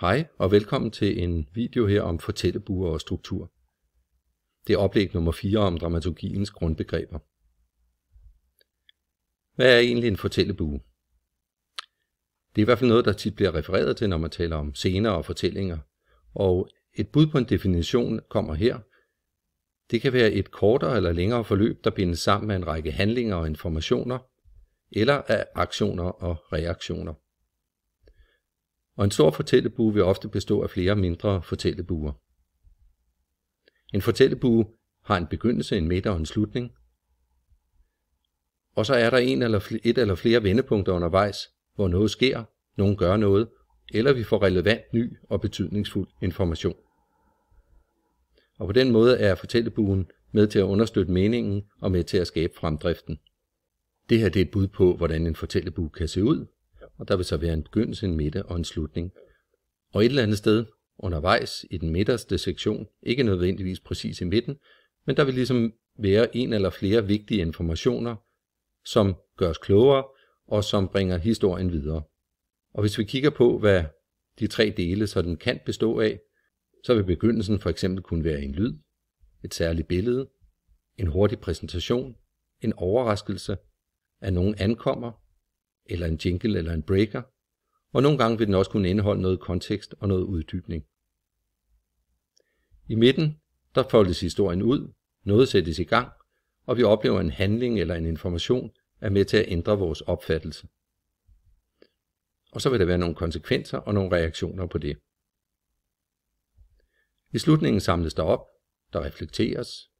Hej og velkommen til en video her om fortællebuer og struktur. Det er oplæg nummer 4 om dramaturgiens grundbegreber. Hvad er egentlig en fortællebue? Det er i hvert fald noget, der tit bliver refereret til, når man taler om scener og fortællinger. Og et bud på en definition kommer her. Det kan være et kortere eller længere forløb, der bindes sammen med en række handlinger og informationer, eller af aktioner og reaktioner og en stor fortællebue vil ofte bestå af flere mindre fortællebuer. En fortællebue har en begyndelse, en midte og en slutning, og så er der en eller et eller flere vendepunkter undervejs, hvor noget sker, nogen gør noget, eller vi får relevant, ny og betydningsfuld information. Og på den måde er fortællebuen med til at understøtte meningen og med til at skabe fremdriften. Det her det er et bud på, hvordan en fortællebue kan se ud, og der vil så være en begyndelse, en midte og en slutning. Og et eller andet sted undervejs i den midterste sektion, ikke nødvendigvis præcis i midten, men der vil ligesom være en eller flere vigtige informationer, som gør os klogere og som bringer historien videre. Og hvis vi kigger på, hvad de tre dele så den kan bestå af, så vil begyndelsen for eksempel kunne være en lyd, et særligt billede, en hurtig præsentation, en overraskelse, at nogen ankommer, eller en jingle eller en breaker, og nogle gange vil den også kunne indeholde noget kontekst og noget uddybning. I midten, der foldes historien ud, noget sættes i gang, og vi oplever en handling eller en information er med til at ændre vores opfattelse. Og så vil der være nogle konsekvenser og nogle reaktioner på det. I slutningen samles der op, der reflekteres,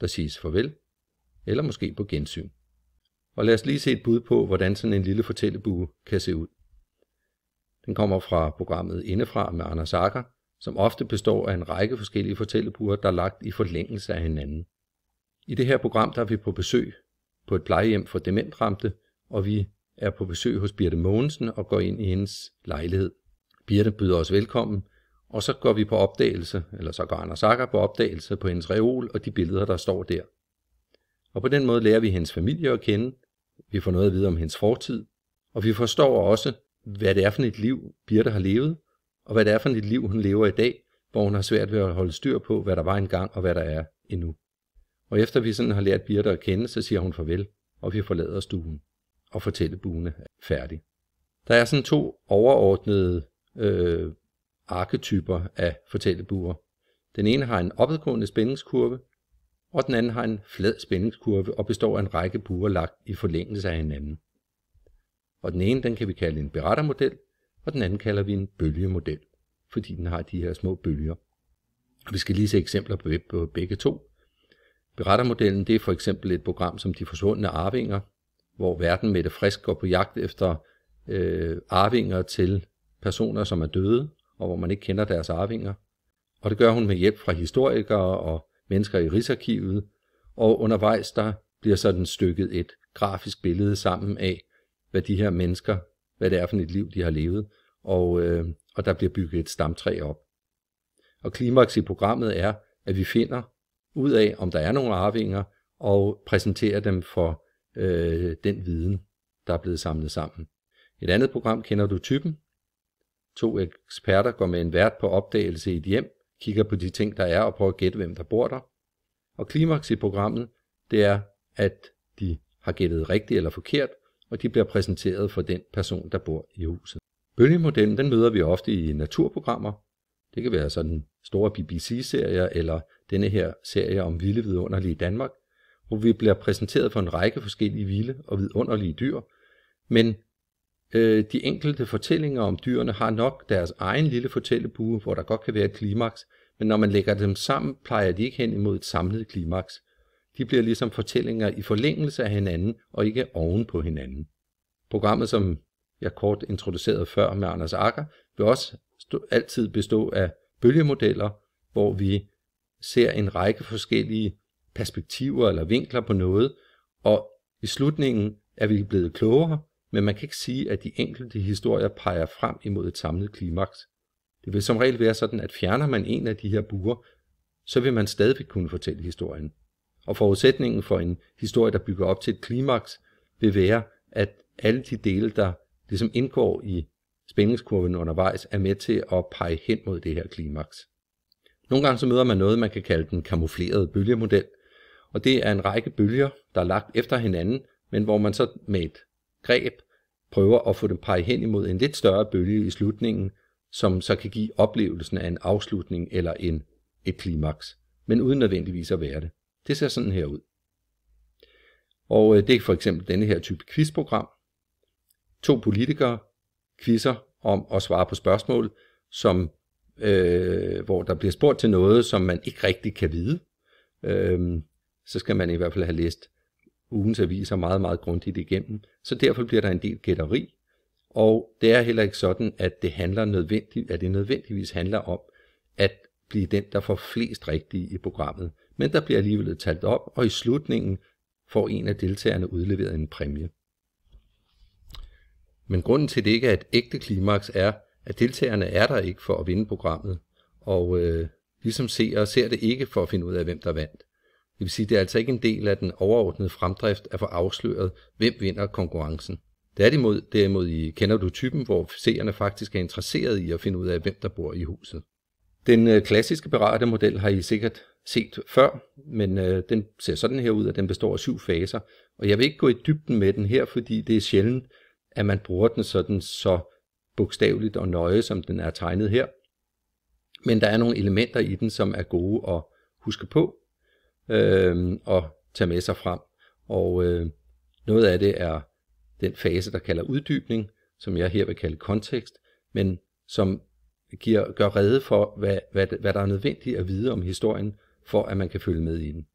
der siges farvel, eller måske på gensyn. Og lad os lige se et bud på, hvordan sådan en lille fortællebue kan se ud. Den kommer fra programmet Indefra med Anders Akker, som ofte består af en række forskellige fortællebuer, der er lagt i forlængelse af hinanden. I det her program der er vi på besøg på et plejehjem for dementramte, og vi er på besøg hos Birte Mogensen og går ind i hendes lejlighed. Birte byder os velkommen, og så går vi på opdagelse, eller så går Anders Akker på opdagelse på hendes reol og de billeder, der står der. Og på den måde lærer vi hendes familie at kende, vi får noget at vide om hendes fortid, og vi forstår også, hvad det er for et liv, Birte har levet, og hvad det er for et liv, hun lever i dag, hvor hun har svært ved at holde styr på, hvad der var engang og hvad der er endnu. Og efter vi sådan har lært Birte at kende, så siger hun farvel, og vi forlader stuen, og fortæller buene færdig. Der er sådan to overordnede øh, arketyper af fortællebuer. Den ene har en opadgående spændingskurve, og den anden har en flad spændingskurve og består af en række buer lagt i forlængelse af hinanden. Og den ene, den kan vi kalde en berettermodel, og den anden kalder vi en bølgemodel, fordi den har de her små bølger. Og vi skal lige se eksempler på, begge to. Berettermodellen, det er for eksempel et program som De forsvundne arvinger, hvor verden med det frisk går på jagt efter øh, arvinger til personer, som er døde, og hvor man ikke kender deres arvinger. Og det gør hun med hjælp fra historikere og mennesker i Rigsarkivet, og undervejs der bliver sådan stykket et grafisk billede sammen af, hvad de her mennesker, hvad det er for et liv, de har levet, og, øh, og der bliver bygget et stamtræ op. Og klimaks i programmet er, at vi finder ud af, om der er nogle arvinger, og præsenterer dem for øh, den viden, der er blevet samlet sammen. Et andet program kender du typen. To eksperter går med en vært på opdagelse i et hjem, kigger på de ting, der er, og prøver at gætte, hvem der bor der. Og klimaks i programmet, det er, at de har gættet rigtigt eller forkert, og de bliver præsenteret for den person, der bor i huset. Bølgemodellen, den møder vi ofte i naturprogrammer. Det kan være sådan store BBC-serier, eller denne her serie om vilde vidunderlige Danmark, hvor vi bliver præsenteret for en række forskellige vilde og vidunderlige dyr, men øh, de enkelte fortællinger om dyrene har nok deres egen lille fortællebue, hvor der godt kan være et klimaks, men når man lægger dem sammen, plejer de ikke hen imod et samlet klimaks. De bliver ligesom fortællinger i forlængelse af hinanden og ikke oven på hinanden. Programmet, som jeg kort introducerede før med Anders Akker, vil også altid bestå af bølgemodeller, hvor vi ser en række forskellige perspektiver eller vinkler på noget, og i slutningen er vi blevet klogere, men man kan ikke sige, at de enkelte historier peger frem imod et samlet klimaks. Det vil som regel være sådan, at fjerner man en af de her buer, så vil man stadig kunne fortælle historien. Og forudsætningen for en historie, der bygger op til et klimaks, vil være, at alle de dele, der ligesom indgår i spændingskurven undervejs, er med til at pege hen mod det her klimaks. Nogle gange så møder man noget, man kan kalde den kamuflerede bølgemodel, og det er en række bølger, der er lagt efter hinanden, men hvor man så med et greb prøver at få dem peget hen imod en lidt større bølge i slutningen, som så kan give oplevelsen af en afslutning eller en, et klimaks, men uden nødvendigvis at være det. Det ser sådan her ud. Og øh, det er for eksempel denne her type quizprogram. To politikere quizzer om at svare på spørgsmål, som, øh, hvor der bliver spurgt til noget, som man ikke rigtig kan vide. Øh, så skal man i hvert fald have læst ugens aviser meget, meget grundigt igennem. Så derfor bliver der en del gætteri, og det er heller ikke sådan, at det, handler nødvendigt, at det nødvendigvis handler om at blive den, der får flest rigtige i programmet. Men der bliver alligevel talt op, og i slutningen får en af deltagerne udleveret en præmie. Men grunden til, det ikke er et ægte klimaks, er, at deltagerne er der ikke for at vinde programmet, og øh, ligesom ser ser det ikke for at finde ud af, hvem der vandt. Det vil sige, at det er altså ikke en del af den overordnede fremdrift at få afsløret, hvem vinder konkurrencen. Derimod, derimod i Kender du typen, hvor seerne faktisk er interesseret i at finde ud af, hvem der bor i huset. Den øh, klassiske model har I sikkert set før, men øh, den ser sådan her ud, at den består af syv faser. Og jeg vil ikke gå i dybden med den her, fordi det er sjældent, at man bruger den sådan så bogstaveligt og nøje, som den er tegnet her. Men der er nogle elementer i den, som er gode at huske på øh, og tage med sig frem. Og øh, noget af det er den fase, der kalder uddybning, som jeg her vil kalde kontekst, men som giver, gør redde for, hvad, hvad, hvad der er nødvendigt at vide om historien, for at man kan følge med i den.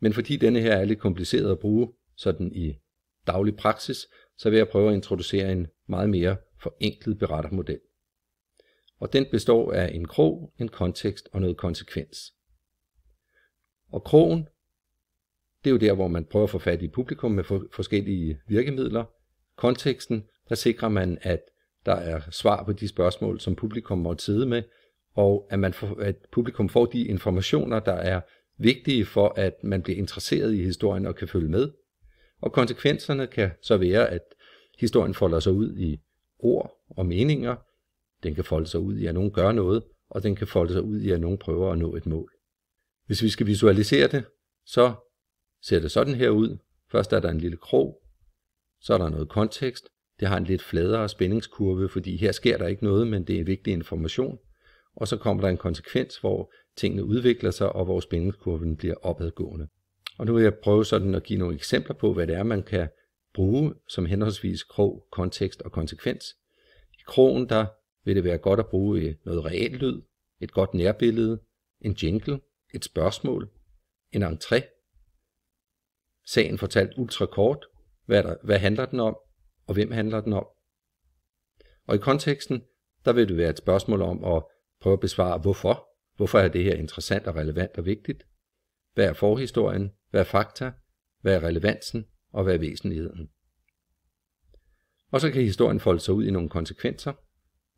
Men fordi denne her er lidt kompliceret at bruge sådan i daglig praksis, så vil jeg prøve at introducere en meget mere forenklet berettermodel. Og den består af en krog, en kontekst og noget konsekvens. Og krogen det er jo der, hvor man prøver at få fat i publikum med for, forskellige virkemidler. Konteksten, der sikrer man, at der er svar på de spørgsmål, som publikum måtte sidde med, og at, man får, at publikum får de informationer, der er vigtige for, at man bliver interesseret i historien og kan følge med. Og konsekvenserne kan så være, at historien folder sig ud i ord og meninger, den kan folde sig ud i, at nogen gør noget, og den kan folde sig ud i, at nogen prøver at nå et mål. Hvis vi skal visualisere det, så ser det sådan her ud. Først er der en lille krog, så er der noget kontekst. Det har en lidt fladere spændingskurve, fordi her sker der ikke noget, men det er vigtig information. Og så kommer der en konsekvens, hvor tingene udvikler sig, og hvor spændingskurven bliver opadgående. Og nu vil jeg prøve sådan at give nogle eksempler på, hvad det er, man kan bruge som henholdsvis krog, kontekst og konsekvens. I krogen der vil det være godt at bruge noget reallyd, et godt nærbillede, en jingle, et spørgsmål, en entré sagen fortalt ultrakort, hvad, der, hvad handler den om, og hvem handler den om. Og i konteksten, der vil det være et spørgsmål om at prøve at besvare, hvorfor. Hvorfor er det her interessant og relevant og vigtigt? Hvad er forhistorien? Hvad er fakta? Hvad er relevansen? Og hvad er væsentligheden? Og så kan historien folde sig ud i nogle konsekvenser.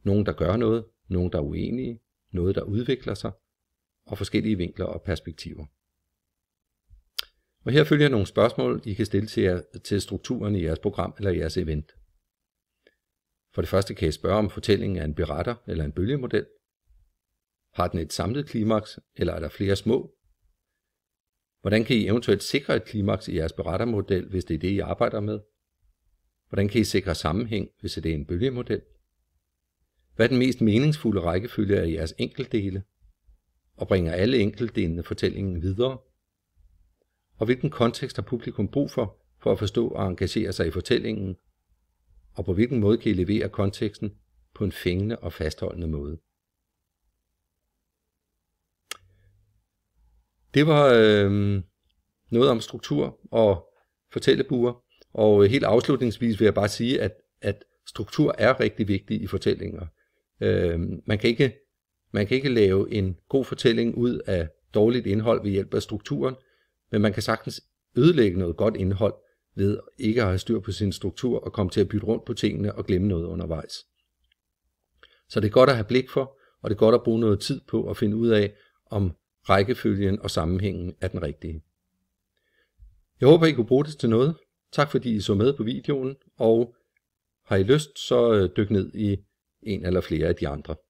Nogen, der gør noget, nogen, der er uenige, noget, der udvikler sig, og forskellige vinkler og perspektiver. Og her følger nogle spørgsmål, I kan stille til, jer, til strukturen i jeres program eller jeres event. For det første kan I spørge, om fortællingen er en beretter eller en bølgemodel. Har den et samlet klimaks, eller er der flere små? Hvordan kan I eventuelt sikre et klimaks i jeres berettermodel, hvis det er det, I arbejder med? Hvordan kan I sikre sammenhæng, hvis det er en bølgemodel? Hvad er den mest meningsfulde rækkefølge af jeres enkeltdele? Og bringer alle enkeltdelene fortællingen videre – og hvilken kontekst har publikum brug for, for at forstå og engagere sig i fortællingen, og på hvilken måde kan I levere konteksten på en fængende og fastholdende måde. Det var øh, noget om struktur og fortællebuer, og øh, helt afslutningsvis vil jeg bare sige, at, at struktur er rigtig vigtig i fortællinger. Øh, man, kan ikke, man kan ikke lave en god fortælling ud af dårligt indhold ved hjælp af strukturen, men man kan sagtens ødelægge noget godt indhold ved ikke at have styr på sin struktur og komme til at bytte rundt på tingene og glemme noget undervejs. Så det er godt at have blik for, og det er godt at bruge noget tid på at finde ud af, om rækkefølgen og sammenhængen er den rigtige. Jeg håber, I kunne bruge det til noget. Tak fordi I så med på videoen, og har I lyst, så øh, dyk ned i en eller flere af de andre.